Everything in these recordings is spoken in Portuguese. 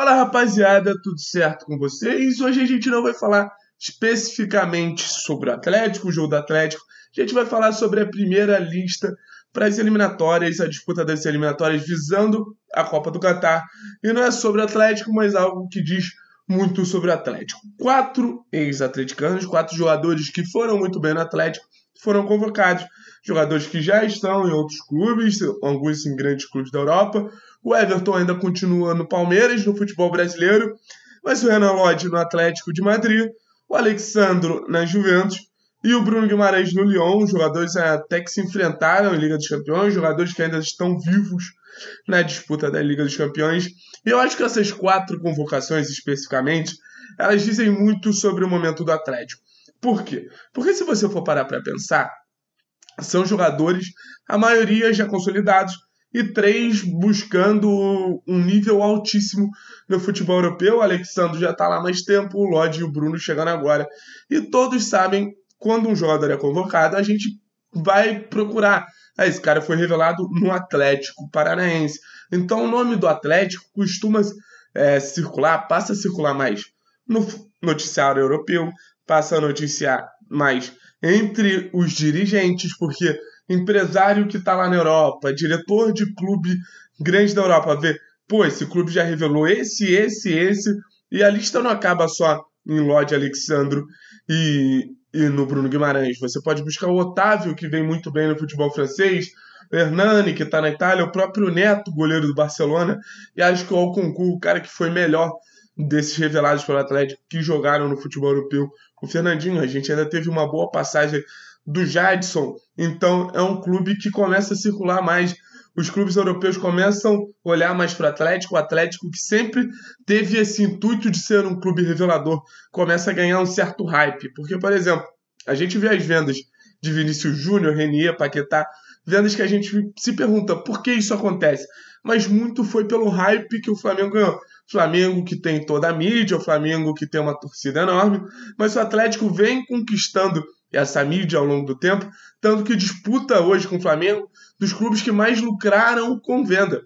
Fala rapaziada, tudo certo com vocês? Hoje a gente não vai falar especificamente sobre o Atlético, o jogo do Atlético. A gente vai falar sobre a primeira lista para as eliminatórias, a disputa das eliminatórias visando a Copa do Catar. E não é sobre o Atlético, mas algo que diz muito sobre o Atlético. Quatro ex-atleticanos, quatro jogadores que foram muito bem no Atlético, foram convocados jogadores que já estão em outros clubes, alguns em grandes clubes da Europa. O Everton ainda continua no Palmeiras, no futebol brasileiro, mas o Renan Lodge no Atlético de Madrid, o Alexandro na Juventus e o Bruno Guimarães no Lyon, jogadores até que se enfrentaram em Liga dos Campeões, jogadores que ainda estão vivos na disputa da Liga dos Campeões. E eu acho que essas quatro convocações especificamente, elas dizem muito sobre o momento do Atlético. Por quê? Porque se você for parar para pensar, são jogadores, a maioria já consolidados, e três buscando um nível altíssimo no futebol europeu. O Alexandre já está lá mais tempo, o Lodi e o Bruno chegando agora. E todos sabem, quando um jogador é convocado, a gente vai procurar. Ah, esse cara foi revelado no Atlético Paranaense. Então o nome do Atlético costuma é, circular, passa a circular mais no noticiário europeu, passa a noticiar mas entre os dirigentes, porque empresário que está lá na Europa, diretor de clube grande da Europa, vê, pô, esse clube já revelou esse, esse, esse, e a lista não acaba só em Lodi, Alexandro e, e no Bruno Guimarães. Você pode buscar o Otávio, que vem muito bem no futebol francês, o Hernani, que está na Itália, o próprio Neto, goleiro do Barcelona, e acho que o Alconcourt, o cara que foi melhor desses revelados pelo Atlético que jogaram no futebol europeu. O Fernandinho, a gente ainda teve uma boa passagem do Jadson. Então é um clube que começa a circular mais. Os clubes europeus começam a olhar mais para o Atlético. O Atlético, que sempre teve esse intuito de ser um clube revelador, começa a ganhar um certo hype. Porque, por exemplo, a gente vê as vendas de Vinícius Júnior, Renier, Paquetá, vendas que a gente se pergunta por que isso acontece. Mas muito foi pelo hype que o Flamengo ganhou. Flamengo que tem toda a mídia, o Flamengo que tem uma torcida enorme, mas o Atlético vem conquistando essa mídia ao longo do tempo, tanto que disputa hoje com o Flamengo dos clubes que mais lucraram com venda.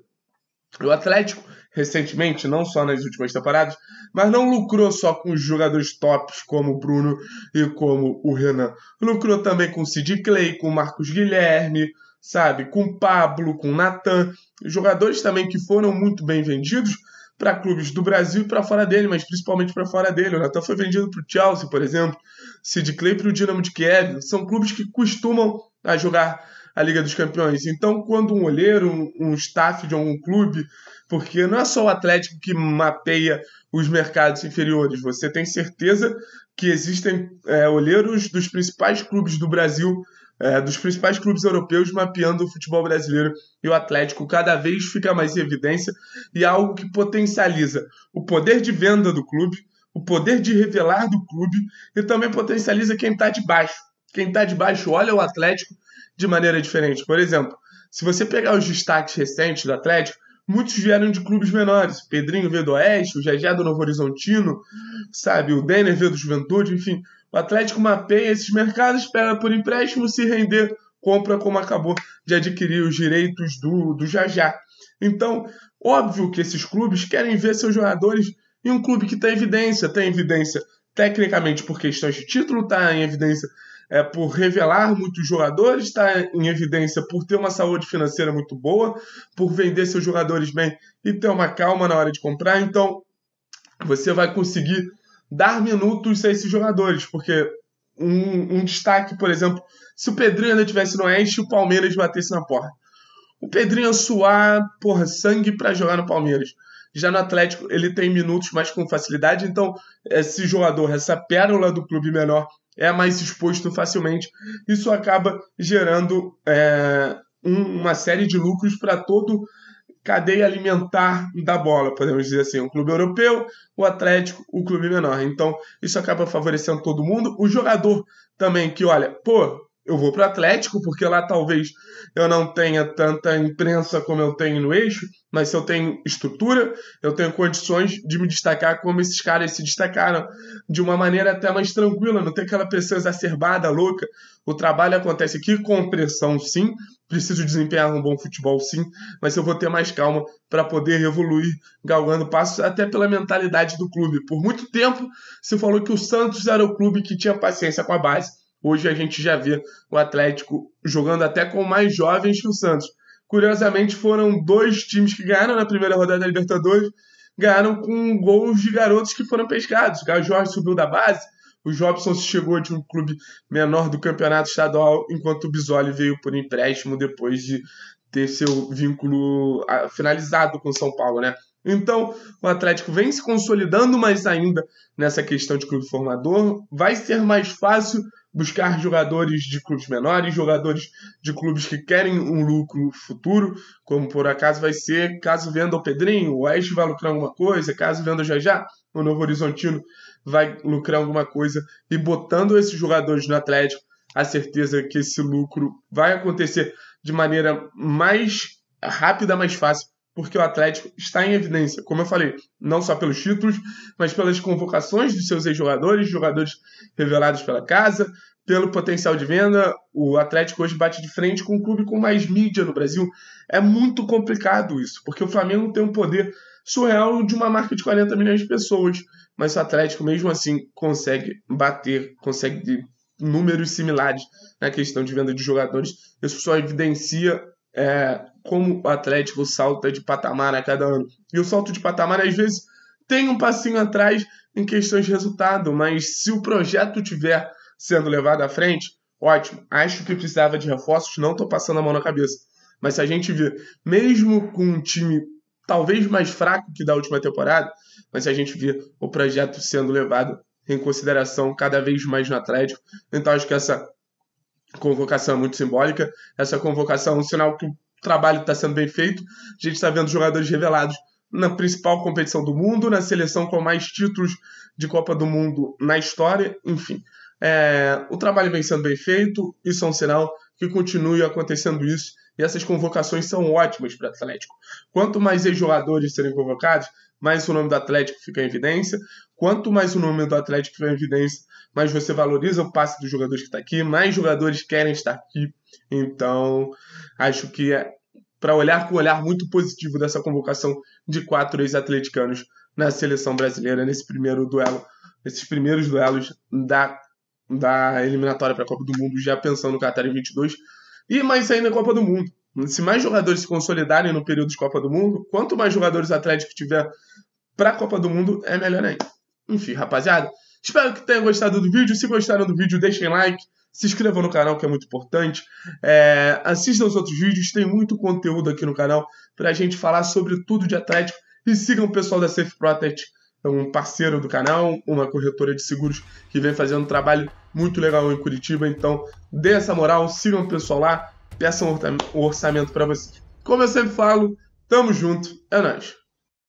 O Atlético, recentemente, não só nas últimas temporadas, mas não lucrou só com os jogadores tops como o Bruno e como o Renan. Lucrou também com o Sid Clay, com o Marcos Guilherme, sabe, com o Pablo, com o Natan, jogadores também que foram muito bem vendidos, para clubes do Brasil e para fora dele, mas principalmente para fora dele. O Natan foi vendido para o Chelsea, por exemplo, Sid Clay para o Dinamo de Kiev. São clubes que costumam a ah, jogar a Liga dos Campeões. Então, quando um olheiro, um, um staff de algum clube, porque não é só o Atlético que mapeia os mercados inferiores, você tem certeza que existem é, olheiros dos principais clubes do Brasil é, dos principais clubes europeus mapeando o futebol brasileiro e o Atlético cada vez fica mais em evidência e é algo que potencializa o poder de venda do clube, o poder de revelar do clube e também potencializa quem está de baixo. Quem está de baixo olha o Atlético de maneira diferente. Por exemplo, se você pegar os destaques recentes do Atlético, muitos vieram de clubes menores. Pedrinho veio do Oeste, o Gegé do Novo Horizontino, sabe, o Denner veio do Juventude, enfim. O Atlético mapeia esses mercados, espera por empréstimo, se render, compra como acabou de adquirir os direitos do, do Jajá. Então, óbvio que esses clubes querem ver seus jogadores em um clube que tem tá evidência, tem tá evidência tecnicamente por questões de título, está em evidência é, por revelar muitos jogadores, está em evidência por ter uma saúde financeira muito boa, por vender seus jogadores bem e ter uma calma na hora de comprar. Então, você vai conseguir dar minutos a esses jogadores, porque um, um destaque, por exemplo, se o Pedrinho ainda estivesse no Oeste, o Palmeiras batesse na porta. O Pedrinho suar, porra, sangue para jogar no Palmeiras. Já no Atlético, ele tem minutos mais com facilidade, então esse jogador, essa pérola do clube menor, é mais exposto facilmente. Isso acaba gerando é, um, uma série de lucros para todo cadeia alimentar da bola, podemos dizer assim. O clube europeu, o Atlético, o clube menor. Então, isso acaba favorecendo todo mundo. O jogador também, que olha, pô, eu vou para o Atlético, porque lá talvez eu não tenha tanta imprensa como eu tenho no eixo, mas se eu tenho estrutura, eu tenho condições de me destacar como esses caras se destacaram, de uma maneira até mais tranquila, não tem aquela pressão exacerbada, louca. O trabalho acontece aqui com pressão, sim, preciso desempenhar um bom futebol, sim, mas eu vou ter mais calma para poder evoluir, galgando passos, até pela mentalidade do clube. Por muito tempo se falou que o Santos era o clube que tinha paciência com a base Hoje a gente já vê o Atlético jogando até com mais jovens que o Santos. Curiosamente, foram dois times que ganharam na primeira rodada da Libertadores, ganharam com gols de garotos que foram pescados. O Jorge subiu da base, o Jobson chegou de um clube menor do campeonato estadual, enquanto o Bisoli veio por empréstimo depois de ter seu vínculo ah, finalizado com o São Paulo, né? Então, o Atlético vem se consolidando mais ainda nessa questão de clube formador. Vai ser mais fácil buscar jogadores de clubes menores, jogadores de clubes que querem um lucro futuro, como por acaso vai ser caso venda o Pedrinho, o Oeste vai lucrar alguma coisa, caso venda já já, o Novo Horizontino vai lucrar alguma coisa, e botando esses jogadores no Atlético, a certeza que esse lucro vai acontecer de maneira mais rápida, mais fácil porque o Atlético está em evidência, como eu falei, não só pelos títulos, mas pelas convocações dos seus ex-jogadores, jogadores revelados pela casa, pelo potencial de venda. O Atlético hoje bate de frente com um clube com mais mídia no Brasil. É muito complicado isso, porque o Flamengo tem um poder surreal de uma marca de 40 milhões de pessoas, mas o Atlético, mesmo assim, consegue bater, consegue números similares na questão de venda de jogadores. Isso só evidencia. É, como o Atlético salta de patamar a cada ano. E o salto de patamar, às vezes, tem um passinho atrás em questões de resultado, mas se o projeto tiver sendo levado à frente, ótimo. Acho que precisava de reforços, não estou passando a mão na cabeça. Mas se a gente vê, mesmo com um time talvez mais fraco que da última temporada, mas se a gente vê o projeto sendo levado em consideração cada vez mais no Atlético, então acho que essa convocação é muito simbólica. Essa convocação é um sinal que o trabalho está sendo bem feito. A gente está vendo jogadores revelados na principal competição do mundo, na seleção com mais títulos de Copa do Mundo na história, enfim. É, o trabalho vem sendo bem feito, isso é um sinal que continue acontecendo isso e essas convocações são ótimas para o Atlético. Quanto mais jogadores serem convocados, mais o nome do Atlético fica em evidência. Quanto mais o nome do Atlético fica em evidência, mais você valoriza o passe dos jogadores que está aqui, mais jogadores querem estar aqui. Então, acho que é para olhar com um olhar muito positivo dessa convocação de quatro ex-atleticanos na seleção brasileira nesse primeiro duelo, nesses primeiros duelos da, da eliminatória para a Copa do Mundo, já pensando no Qatar em 22. E mais ainda Copa do Mundo. Se mais jogadores se consolidarem no período de Copa do Mundo, quanto mais jogadores atléticos tiver para a Copa do Mundo, é melhor ainda. Enfim, rapaziada, espero que tenham gostado do vídeo. Se gostaram do vídeo, deixem like, se inscrevam no canal, que é muito importante. É, assistam os outros vídeos, tem muito conteúdo aqui no canal para a gente falar sobre tudo de Atlético. E sigam o pessoal da Safe Protect é um parceiro do canal, uma corretora de seguros que vem fazendo um trabalho muito legal em Curitiba. Então, dê essa moral, sigam o pessoal lá, peçam o orçamento para vocês. Como eu sempre falo, tamo junto, é nóis!